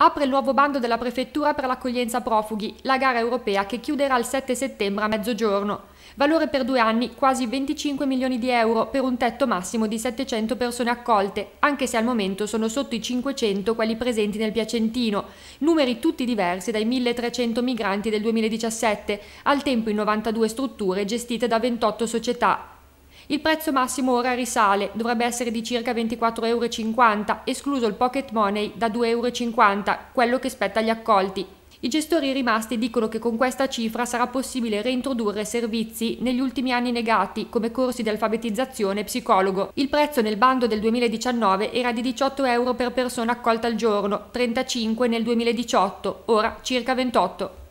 Apre il nuovo bando della Prefettura per l'accoglienza profughi, la gara europea che chiuderà il 7 settembre a mezzogiorno. Valore per due anni quasi 25 milioni di euro per un tetto massimo di 700 persone accolte, anche se al momento sono sotto i 500 quelli presenti nel Piacentino, numeri tutti diversi dai 1300 migranti del 2017, al tempo in 92 strutture gestite da 28 società. Il prezzo massimo ora risale, dovrebbe essere di circa 24,50 euro, escluso il pocket money da 2,50 euro, quello che spetta agli accolti. I gestori rimasti dicono che con questa cifra sarà possibile reintrodurre servizi negli ultimi anni negati, come corsi di alfabetizzazione e psicologo. Il prezzo nel bando del 2019 era di 18 euro per persona accolta al giorno, 35 nel 2018, ora circa 28.